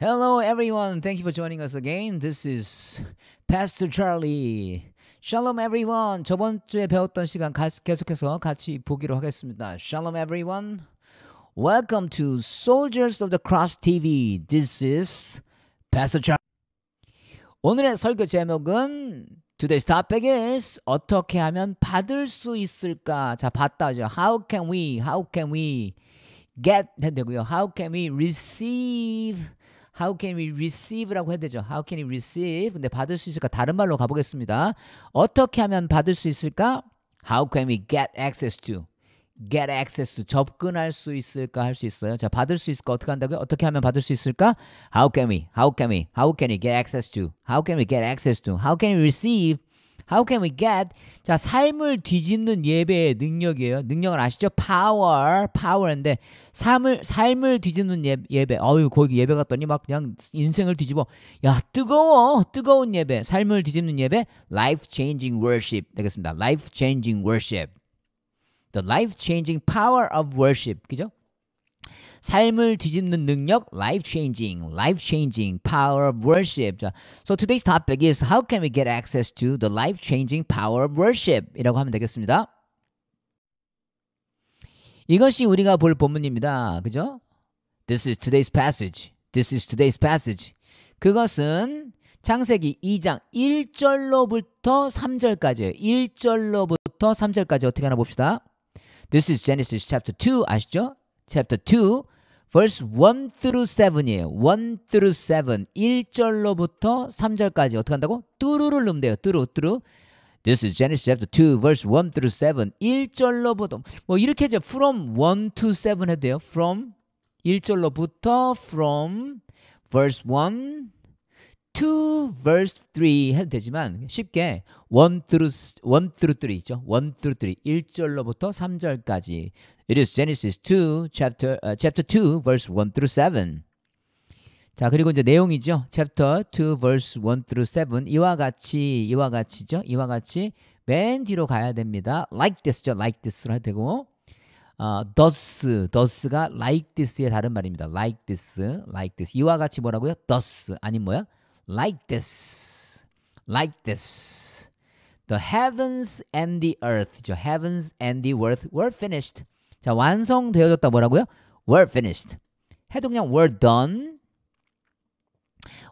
Hello, everyone. Thank you for joining us again. This is Pastor Charlie. Shalom, everyone. 저번 주에 배웠던 시간 계속해서 같이 보기로 하겠습니다. Shalom, everyone. Welcome to Soldiers of the Cross TV. This is Pastor Charlie. 오늘의 설교 제목은 Today's topic is 어떻게 하면 받을 수 있을까? 자, 받다죠. How can we? How can we get 되고요. How can we receive? How can we receive라고 해야 되죠. How can we receive? 근데 받을 수 있을까? 다른 말로 가보겠습니다. 어떻게 하면 받을 수 있을까? How can we get access to? get access to 접근할 수 있을까 할 수 있어요. 자, 받을 수 있을까 어떻게 한다고요? 어떻게 하면 받을 수 있을까? How can we? How can we? How can we get access to? How can we get access to? How can we receive? How can we get? 자, 삶을 뒤집는 예배의 능력이에요. 능력을 아시죠? Power, power인데 삶을 삶을 뒤집는 예, 예배. 어유 거기 예배 갔더니 막 그냥 인생을 뒤집어. 야, 뜨거워. 뜨거운 예배. 삶을 뒤집는 예배. Life changing worship 되겠습니다. Life changing worship. The life changing power of worship. 그죠? 삶을 뒤집는 능력, life changing, life changing power of worship. 자, so today's topic is how can we get access to the life changing power of worship? 이라고 하면 되겠습니다. 이것이 우리가 볼 본문입니다. 그죠? This is today's passage. This is today's passage. 그것은 창세기 2장 1절로부터 3절까지예요. 1절로부터 3절까지 어떻게 하나 봅시다. This is Genesis chapter 2 아시죠? chapter 2 verse 1 through 7이에요. 1 through 7. 1절로부터 3절까지 어떻게 한다고? 뚜루루 넣으면 뚜루 뚜루. This is Genesis chapter 2 verse 1 through 7. 1절로부터 뭐 이렇게 이제 from 1 to 7 해도 돼요. from 1절로부터 from verse 1 2 verse 3 해도 되지만 쉽게 1 through 1 through 3 있죠. 1 through 3 1절로부터 3절까지 It is Genesis 2 chapter uh, chapter 2 verse 1 through 7. 자, 그리고 이제 내용이죠. chapter 2 verse 1 through 7 이와 같이 이와 같이죠. 이와 같이 맨 뒤로 가야 됩니다. like this죠. like this로 해도 되고 어, thus, thus가 like this의 다른 말입니다. like this, like this. 이와 같이 뭐라고요? thus 아니 뭐야? like this, like this. The heavens and the earth죠. Heavens and the earth were finished. 자 완성되어졌다 뭐라고요? Were finished. 해도 그냥 were done.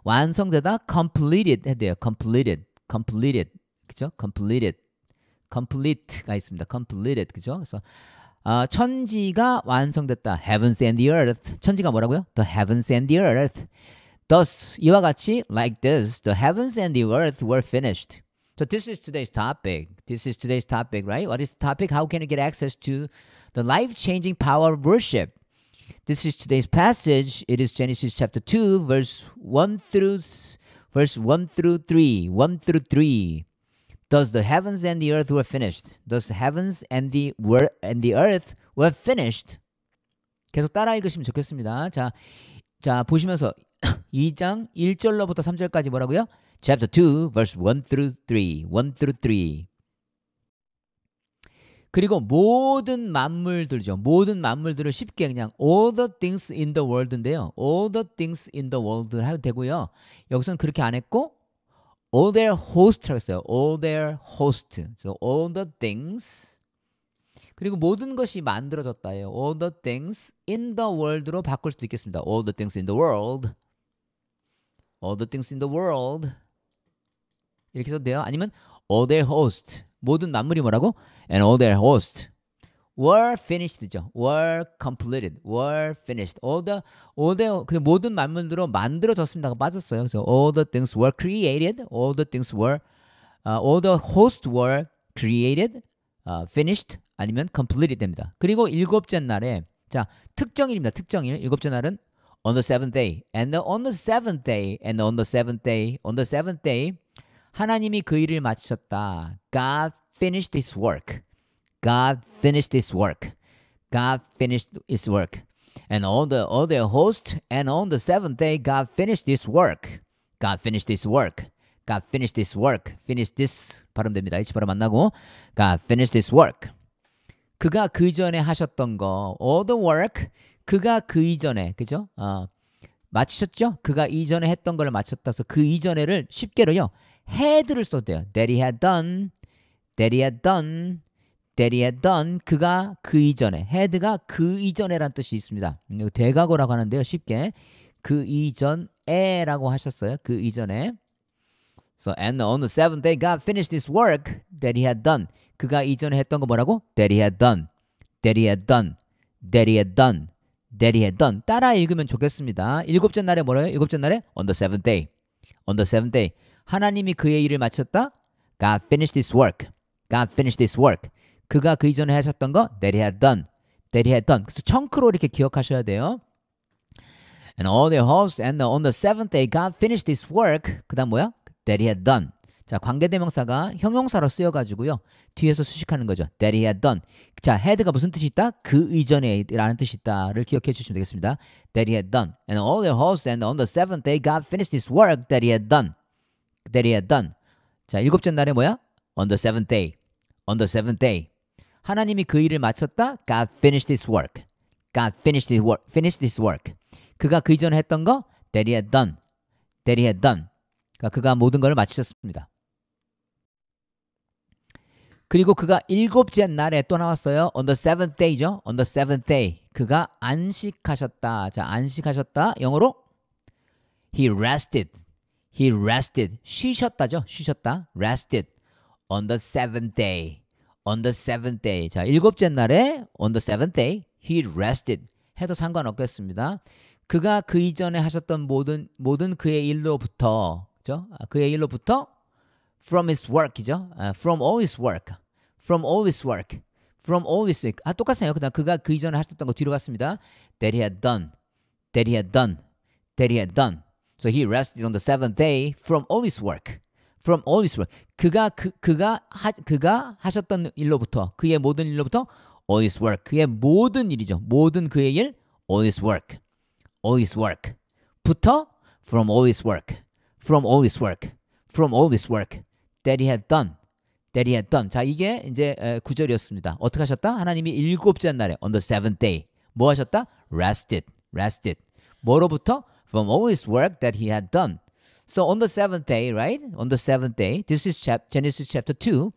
완성되다 completed 해도 돼요. completed, completed, 그죠? completed, complete가 있습니다. completed, 그죠? 그래서 어, 천지가 완성됐다. Heavens and the earth. 천지가 뭐라고요? The heavens and the earth. Thus, 이와 같이, like this, the heavens and the earth were finished. So this is today's topic. This is today's topic, right? What is the topic? How can you get access to the life-changing power of worship? This is today's passage. It is Genesis chapter 2, verse 1 through verse 1 through 3. 1 through 3. Thus the heavens and the earth were finished. Thus the heavens and the were and the earth were finished. 계속 따라 읽으시면 좋겠습니다. 자, 자 보시면서 2장 1절로부터 3절까지 뭐라고요? Chapter 2 verse 1 through 3. 1 through 3. 그리고 모든 만물들죠. 모든 만물들을 쉽게 그냥 all the things in the world인데요. all the things in the world 해도 되고요. 여기서는 그렇게 안 했고 all their host라고 했어요. all their host. So all the things 그리고 모든 것이 만들어졌다예요. All the things in the world로 바꿀 수도 있겠습니다. All the things in the world. all the things in the world 이렇게 해도 돼요. 아니면 all their host 모든 만물이 뭐라고? and all their host were finished죠. were completed, were finished. all the all the 그 모든 만물들로 만들어졌습니다가 빠졌어요. 그래서 all the things were created, all the things were uh, all the hosts were created, uh, finished 아니면 completed 됩니다. 그리고 일곱째 날에 자 특정일입니다. 특정일 일곱째 날은 on the seventh day. And on the seventh day. And on the seventh day. On the seventh day. 하나님이 그 일을 마치셨다. God finished his work. God finished his work. God finished his work. And all the all the host and on the seventh day God finished his work. God finished his work. God finished his work. Finish this 발음됩니다. H 발음 만나고 God finished his work. 그가 그 전에 하셨던 거 all the work 그가 그 이전에 그죠? 어, 맞히셨죠? 그가 이전에 했던 걸 맞췄다서 그 이전에를 쉽게로요. had를 써도 돼요. that he had done, that he had done, that he had done. 그가 그 이전에, had가 그 이전에란 뜻이 있습니다. 대과거라고 하는데요. 쉽게 그 이전에라고 하셨어요. 그 이전에. So and on the seventh day God finished this work that he had done. 그가 이전에 했던 거 뭐라고? That he had done. That he had done. That he had done. 대리했던 따라 읽으면 좋겠습니다. 일곱째 날에 뭐래요? 일곱째 날에 on the seventh day. on the seventh day. 하나님이 그의 일을 마쳤다. God finished his work. God finished his work. 그가 그 이전에 하셨던 거 대리했던 대리했던 그래서 청크로 이렇게 기억하셔야 돼요. And all the hosts and on the seventh day God finished his work. 그다음 뭐야? 대리했던 자, 관계대명사가 형용사로 쓰여가지고요. 뒤에서 수식하는 거죠. That he had done. 자, had가 무슨 뜻이 있다? 그 이전에 라는 뜻이 있다를 기억해 주시면 되겠습니다. That he had done. And all the hosts and on the seventh day God finished his work that he had done. That he had done. 자, 일곱째 날에 뭐야? On the seventh day. On the seventh day. 하나님이 그 일을 마쳤다. God finished his work. God finished his work. Finished his work. 그가 그 이전에 했던 거 that he had done. that he had done. 그러니까 그가 모든 것을 마치셨습니다. 그리고 그가 일곱째 날에 또 나왔어요. On the seventh day죠. On the seventh day. 그가 안식하셨다. 자, 안식하셨다. 영어로 He rested. He rested. 쉬셨다죠. 쉬셨다. Rested. On the seventh day. On the seventh day. 자, 일곱째 날에 on the seventh day he rested. 해도 상관없겠습니다. 그가 그 이전에 하셨던 모든 모든 그의 일로부터 그죠? 그의 일로부터 from his work이죠. Uh, from all his work. from all his work. from all his work. 아 똑같아요. 그다음 그가 그 이전에 하셨던 거 뒤로 갔습니다. that he had done. that he had done. that he had done. So he rested on the seventh day from all his work. from all his work. 그가 그 그가 하 그가 하셨던 일로부터 그의 모든 일로부터 all his work. 그의 모든 일이죠. 모든 그의 일 all his work. all his work. 부터 from all his work. from all his work. from all his work that he had done. 때리했던 자 이게 이제 구절이었습니다. 어떻게 하셨다? 하나님이 일곱째 날에 on the seventh day 뭐 하셨다? rested, rested. 뭐로부터? From all his work that he had done. So on the seventh day, right? On the seventh day, this is chap- Genesis chapter two.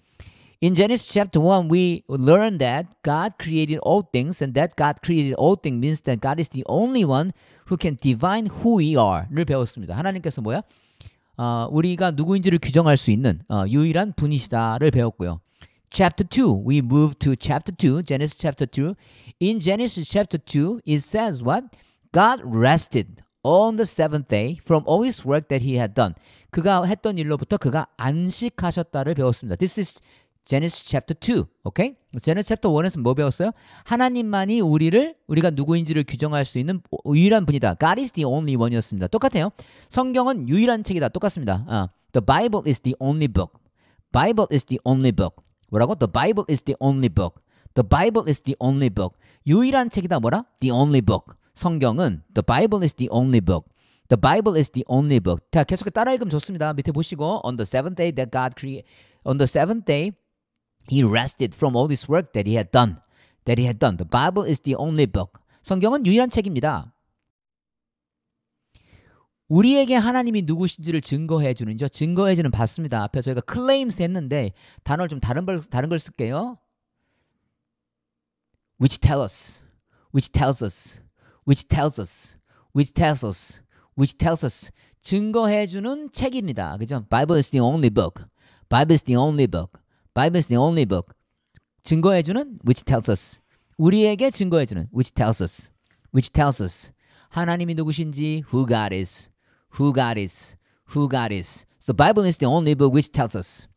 In Genesis chapter 1, we learn that God created all things, and that God created all things means that God is the only one who can divine who we are를 배웠습니다. 하나님께서 뭐야? 어, 우리가 누구인지를 규정할 수 있는 어, 유일한 분이시다를 배웠고요. Chapter 2. We move to chapter 2. Genesis chapter 2. In Genesis chapter 2, it says what? God rested on the seventh day from all his work that he had done. 그가 했던 일로부터 그가 안식하셨다를 배웠습니다. This is Genesis chapter 2. 오케이? Okay? Genesis chapter 1에서 뭐 배웠어요? 하나님만이 우리를 우리가 누구인지를 규정할 수 있는 유일한 분이다. God is the only one이었습니다. 똑같아요. 성경은 유일한 책이다. 똑같습니다. 아, the Bible is the only book. Bible is the only book. 뭐라고? The Bible is the only book. The Bible is the only book. 유일한 책이다 뭐라? The only book. 성경은 The Bible is the only book. The Bible is the only book. 자, 계속 따라 읽으면 좋습니다. 밑에 보시고 On the seventh day that God created On the seventh day He rested from all his work that he had done. That he had done. The Bible is the only book. 성경은 유일한 책입니다. 우리에게 하나님이 누구신지를 증거해 주는죠. 증거해 주는 받습니다. 앞에 저희가 claims 했는데 단어를 좀 다른 걸 다른 걸 쓸게요. which tell us which tells us which tells us which tells us which tells us 증거해 주는 책입니다. 그죠? Bible is the only book. Bible is the only book. Bible is the only book. 증거해주는 which tells us. 우리에게 증거해주는 which tells us. which tells us. 하나님이 누구신지 who God is. who God is. who God is. So the Bible is the only book which tells us.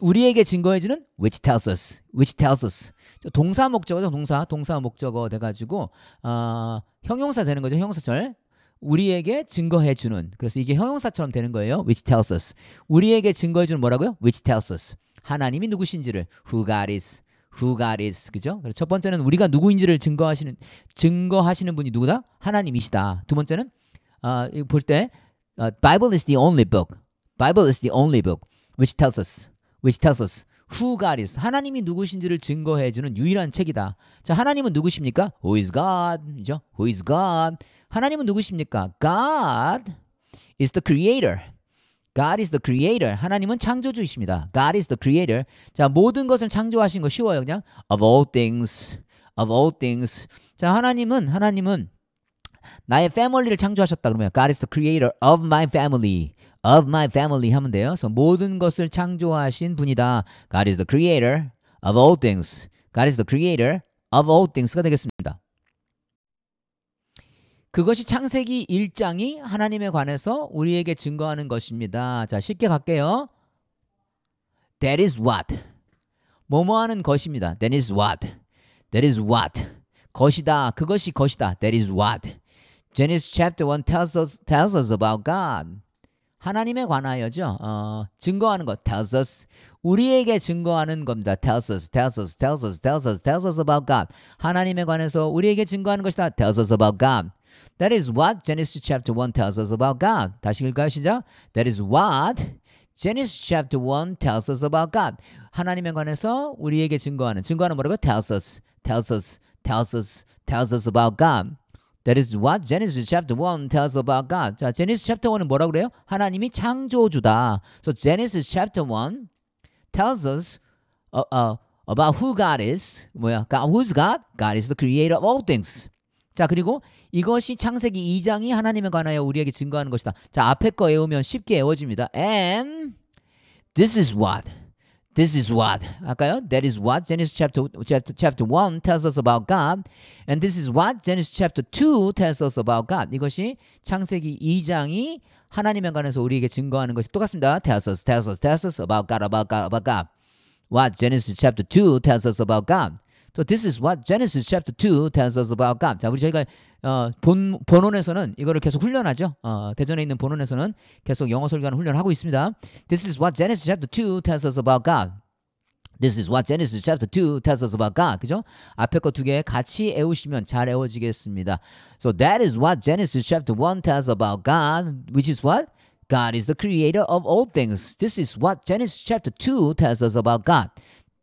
우리에게 증거해주는 which tells us, which tells us. 동사 목적어죠, 동사. 동사 목적어 돼가지고, 어, 형용사 되는 거죠, 형용사절. 우리에게 증거해주는. 그래서 이게 형용사처럼 되는 거예요, which tells us. 우리에게 증거해주는 뭐라고요? which tells us. 하나님이 누구신지를 who God is, who God is 그죠? 그래서 첫 번째는 우리가 누구인지를 증거하시는 증거하시는 분이 누구다? 하나님이시다. 두 번째는 어, 볼때 uh, Bible is the only book. Bible is the only book which tells us, which tells us who God is. 하나님이 누구신지를 증거해주는 유일한 책이다. 자, 하나님은 누구십니까? Who is God?이죠. Who is God? 하나님은 누구십니까? God is the creator. God is the creator. 하나님은 창조주이십니다. God is the creator. 자, 모든 것을 창조하신 거 쉬워요, 그냥. of all things. of all things. 자, 하나님은 하나님은 나의 패밀리를 창조하셨다 그러면 God is the creator of my family. of my family 하면 돼요. 그래서 모든 것을 창조하신 분이다. God is the creator of all things. God is the creator of all things가 되겠습니다. 그것이 창세기 1장이 하나님에 관해서 우리에게 증거하는 것입니다. 자, 쉽게 갈게요. That is what. 뭐뭐 하는 것입니다. That is what. That is what. 것이다. 그것이 것이다. That is what. Genesis chapter 1 tells us, tells us about God. 하나님에 관하여죠. 어, 증거하는 것 tells us 우리에게 증거하는 겁니다. tells us, tells us, tells us, tells us, tells us about God. 하나님에 관해서 우리에게 증거하는 것이다. tells us about God. That is what Genesis chapter 1 tells us about God. 다시 읽어요, 시작. That is what Genesis chapter 1 tells us about God. 하나님에 관해서 우리에게 증거하는 증거하는 뭐라고? tells us, tells us, tells us, tells us about God. That is what Genesis chapter 1 tells about God. 자, Genesis chapter 1은 뭐라고 그래요? 하나님이 창조주다. So Genesis chapter 1 tells us uh, uh, about who God is. 뭐야? God, who's God? God is the creator of all things. 자, 그리고 이것이 창세기 2장이 하나님에 관하여 우리에게 증거하는 것이다. 자, 앞에 거 외우면 쉽게 외워집니다. And this is what This is what 아까요 That is what Genesis chapter, chapter, chapter 1 tells us about God and this is what Genesis chapter 2 tells us about God 이것이 창세기 2장이 하나님에 관해서 우리에게 증거하는 것이 똑같습니다. tells us, tells us, tells us about God, about God, about God what Genesis chapter 2 tells us about God So this is what Genesis chapter 2 tells us about God. 자, 우리 저희가 어, 본, 본원에서는 이거를 계속 훈련하죠. 어, 대전에 있는 본원에서는 계속 영어 설교하는 훈련을 하고 있습니다. This is what Genesis chapter 2 tells us about God. This is what Genesis chapter 2 tells us about God. 그죠? 앞에 거 두 개 같이 외우시면 잘 외워지겠습니다. So that is what Genesis chapter 1 tells about God, which is what? God is the creator of all things. This is what Genesis chapter 2 tells us about God.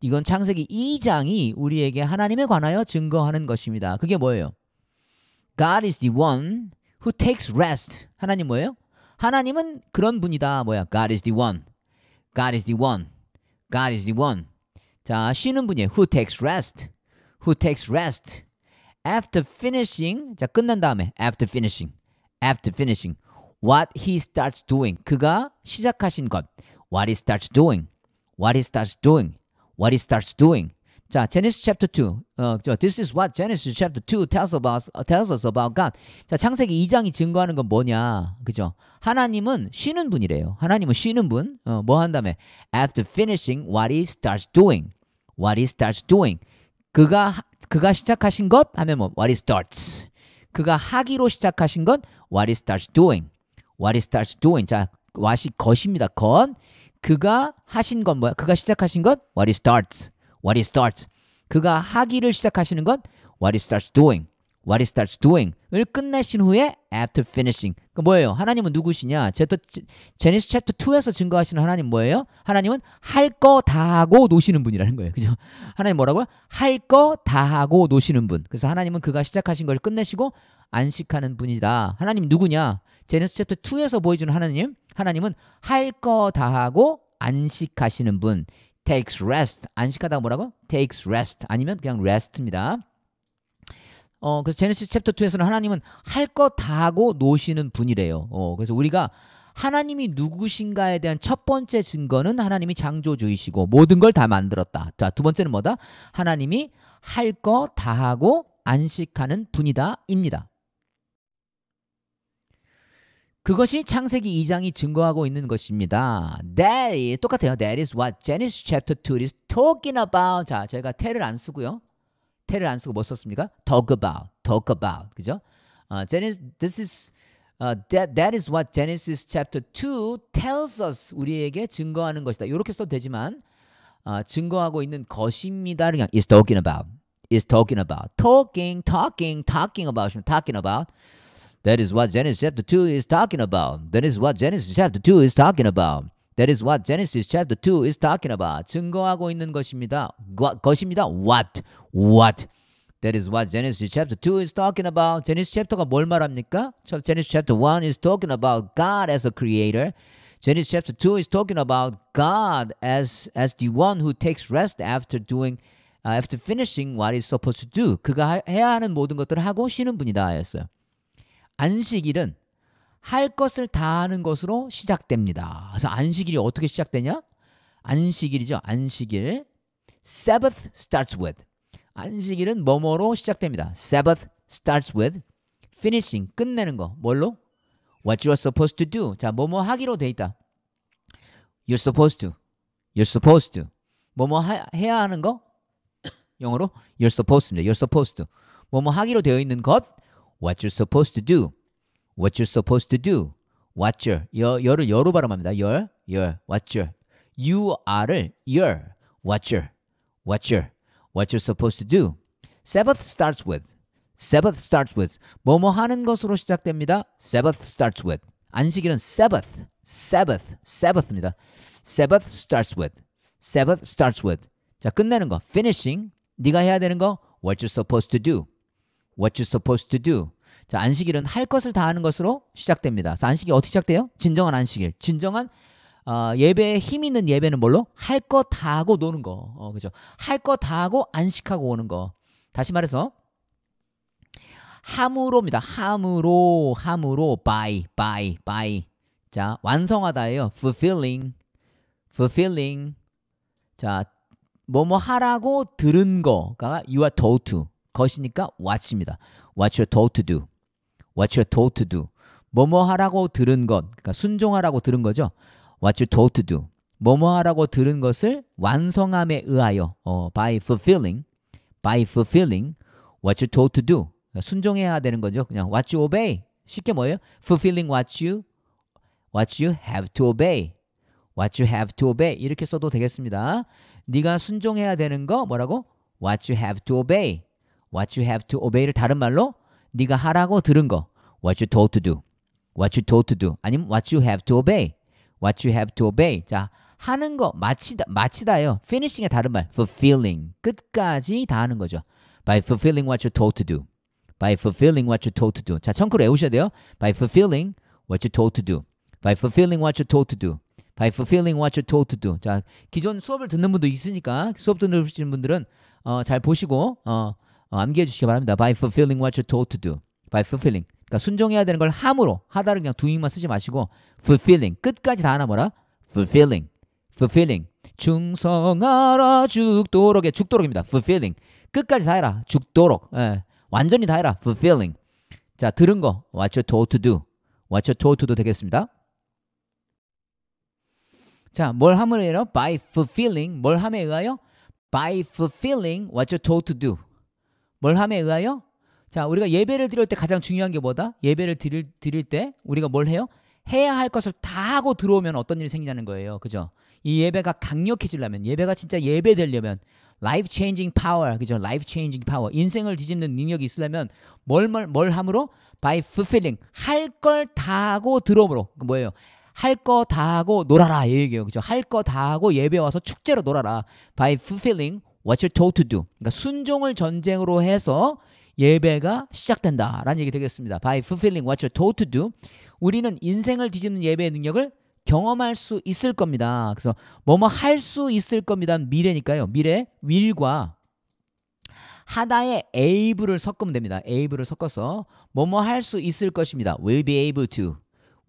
이건 창세기 2장이 우리에게 하나님에 관하여 증거하는 것입니다. 그게 뭐예요? God is the one who takes rest. 하나님 뭐예요? 하나님은 그런 분이다. 뭐야? God is the one. God is the one. God is the one. 자, 쉬는 분이에요. Who takes rest. Who takes rest. After finishing. 자, 끝난 다음에. After finishing. After finishing. What he starts doing. 그가 시작하신 것. What he starts doing. What he starts doing. what it starts doing. 자, Genesis chapter 2. 어, this is what Genesis chapter 2 tells about tells us about God. 자, 창세기 2장이 증거하는 건 뭐냐? 그죠? 하나님은 쉬는 분이래요. 하나님은 쉬는 분. 어, 뭐 한다음에 after finishing what he starts doing. what he starts doing. 그가 그가 시작하신 것 하면 뭐 what he starts. 그가 하기로 시작하신 것 what he starts doing. what he starts doing. 자, what이 것입니다. 건 그가 하신 건 뭐야? 그가 시작하신 건 what he starts. what he starts. 그가 하기를 시작하시는 건 what he starts doing. what he starts doing을 끝내신 후에 after finishing. 그 뭐예요? 하나님은 누구시냐? 제터 제니스 챕터 2에서 증거하시는 하나님 뭐예요? 하나님은 할 거 다 하고 노시는 분이라는 거예요. 그죠? 하나님 뭐라고요? 할 거 다 하고 노시는 분. 그래서 하나님은 그가 시작하신 걸 끝내시고 안식하는 분이다. 하나님 누구냐? 제네스 챕터 2에서 보여주는 하나님, 하나님은 할 거 다 하고 안식하시는 분. takes rest. 안식하다가 뭐라고? takes rest. 아니면 그냥 rest입니다. 어, 그래서 제네시스 챕터 2에서는 하나님은 할 거 다 하고 노시는 분이래요. 어, 그래서 우리가 하나님이 누구신가에 대한 첫 번째 증거는 하나님이 창조주이시고 모든 걸 다 만들었다. 자, 두 번째는 뭐다? 하나님이 할 거 다 하고 안식하는 분이다입니다. 그것이 창세기 2장이 증거하고 있는 것입니다. That is 똑같아요. That is what Genesis chapter 2 is talking about. 자, 저희가 tell을 안 쓰고요. tell을 안 쓰고 뭐 썼습니까? talk about, talk about. 그죠? Uh, Genesis, this is uh, that, that is what Genesis chapter 2 tells us 우리에게 증거하는 것이다. 이렇게 써도 되지만 어, 증거하고 있는 것입니다. 그냥 is talking about, is talking about, talking, talking, talking about, talking about. That is what Genesis chapter 2 is talking about. That is what Genesis chapter 2 is talking about. That is what Genesis chapter 2 is talking about. 증거하고 있는 것입니다. 것입니다. What? What? That is what Genesis chapter 2 is talking about. Genesis chapter가 뭘 말합니까? Genesis chapter 1 is talking about God as a creator. Genesis chapter 2 is talking about God as as the one who takes rest after doing uh, after finishing what he's supposed to do. 그가 해야 하는 모든 것들을 하고 쉬는 분이다 하였어요. 안식일은 할 것을 다 하는 것으로 시작됩니다. 그래서 안식일이 어떻게 시작되냐? 안식일이죠. 안식일. Sabbath starts with. 안식일은 뭐뭐로 시작됩니다. Sabbath starts with finishing. 끝내는 거. 뭘로? What you're supposed to do. 자, 뭐뭐 하기로 돼 있다. You're supposed to. You're supposed to. 뭐뭐 하, 해야 하는 거? 영어로 you're supposed to. You're supposed to. 뭐뭐 하기로 되어 있는 것. what you're supposed to do. what you're supposed to do. what are. 여, 여를 여로 발음합니다. you are what are. you you are what you're. what are what you're supposed to do. Sabbath starts with Sabbath starts with 뭐뭐 하는 것으로 시작됩니다. Sabbath starts with 안식일은 Sabbath, Sabbath, Sabbath입니다. Sabbath starts with Sabbath starts with 자 끝내는 거 finishing 네가 해야 되는 거 what you're supposed to do what you're supposed to do. 자, 안식일은 할 것을 다 하는 것으로 시작됩니다. 그래서 안식일 어떻게 시작돼요? 진정한 안식일. 진정한 어, 예배에 힘 있는 예배는 뭘로? 할 것다 하고 노는 거. 어, 그죠? 할것다 하고 안식하고 오는 거. 다시 말해서 함으로입니다. 함으로, 함으로, by, by, by. 자, 완성하다예요. fulfilling, fulfilling. 자, 뭐 뭐 하라고 들은 거가 you are told to. 것이니까 what입니다. What you're told to do. What you're told to do. 뭐뭐 하라고 들은 것, 그러니까 순종하라고 들은 거죠. What you're told to do. 뭐뭐 하라고 들은 것을 완성함에 의하여 어, by fulfilling, by fulfilling what y o u r told to do. 순종해야 되는 거죠. 그냥 what you obey. 쉽게 뭐예요? fulfilling what you what you have to obey. what you have to obey 이렇게 써도 되겠습니다. 네가 순종해야 되는 거 뭐라고? what you have to obey. what you have to obey를 다른 말로 네가 하라고 들은 거 what you told to do what you told to do 아니면 what you have to obey what you have to obey 자 하는 거 마치다 마치다요 finishing의 다른 말 fulfilling 끝까지 다 하는 거죠 by fulfilling what you told to do by fulfilling what you told to do 자 청크로 외우셔야 돼요 by fulfilling what you told to do by fulfilling what you told to do by fulfilling what y o u told to do. 자, 기존 수업을 듣는 분도 있으니까 수업 듣는 분들은 어, 잘 보시고 어, 어, 암기해 주시기 바랍니다. By fulfilling what you're told to do. By fulfilling. 그러니까 순종해야 되는 걸 함으로 하다를 그냥 doing만 쓰지 마시고 fulfilling 끝까지 다 하나 뭐라? fulfilling. fulfilling. 충성하라 죽도록에 죽도록입니다. fulfilling. 끝까지 다 해라. 죽도록. 예. 완전히 다 해라. fulfilling. 자, 들은 거 what you're told to do. what you're told to do 되겠습니다. 자, 뭘 함으로 해요? by fulfilling. 뭘 함에 의하여? by fulfilling what you're told to do. 뭘 함에 의하여? 자, 우리가 예배를 드릴 때 가장 중요한 게 뭐다? 예배를 드릴, 드릴 때 우리가 뭘 해요? 해야 할 것을 다 하고 들어오면 어떤 일이 생기냐는 거예요. 그죠? 이 예배가 강력해지려면, 예배가 진짜 예배 되려면, life changing power, 그죠? life changing power. 인생을 뒤집는 능력이 있으려면, 뭘, 뭘, 뭘 함으로? by fulfilling. 할 걸 다 하고 들어오므로. 그 뭐예요? 할 거 다 하고 놀아라. 이 얘기예요. 그죠? 할 거 다 하고 예배 와서 축제로 놀아라. by fulfilling what you're told to do. 그러니까 순종을 전쟁으로 해서 예배가 시작된다라는 얘기 되겠습니다. By fulfilling what you're told to do, 우리는 인생을 뒤집는 예배의 능력을 경험할 수 있을 겁니다. 그래서 뭐뭐 할 수 있을 겁니다. 미래니까요. 미래 will과 하다의 able을 섞으면 됩니다. able을 섞어서 뭐뭐 할 수 있을 것입니다. will be able to,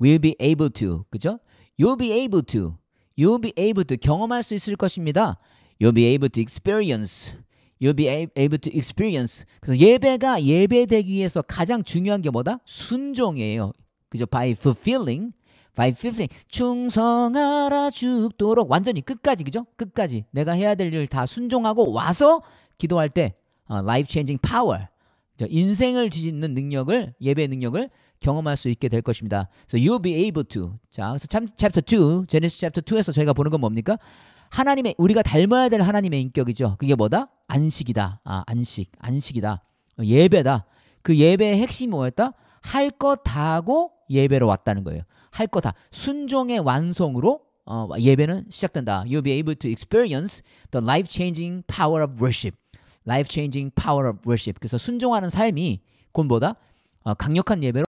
will be able to, 그죠? you'll be able to, you'll be able to 경험할 수 있을 것입니다. You'll be able to experience. You'll be able to experience. 그래서 예배가 예배되기 위해서 가장 중요한 게 뭐다? 순종이에요. 그죠? By fulfilling. By fulfilling. 충성하라 죽도록 완전히 끝까지 그죠? 끝까지 내가 해야 될일다 순종하고 와서 기도할 때 어, life changing power. 인생을 뒤집는 능력을 예배 능력을 경험할 수 있게 될 것입니다. So you'll be able to. 자, 그래서 참, chapter 2, Genesis chapter 2에서 저희가 보는 건 뭡니까? 하나님의 우리가 닮아야 될 하나님의 인격이죠. 그게 뭐다? 안식이다. 아, 안식. 안식이다. 예배다. 그 예배의 핵심이 뭐였다? 할 것다 하고 예배로 왔다는 거예요. 할 것 다. 순종의 완성으로 어, 예배는 시작된다. You'll be able to experience the life-changing power of worship. life-changing power of worship. 그래서 순종하는 삶이 곧보다 어, 강력한 예배로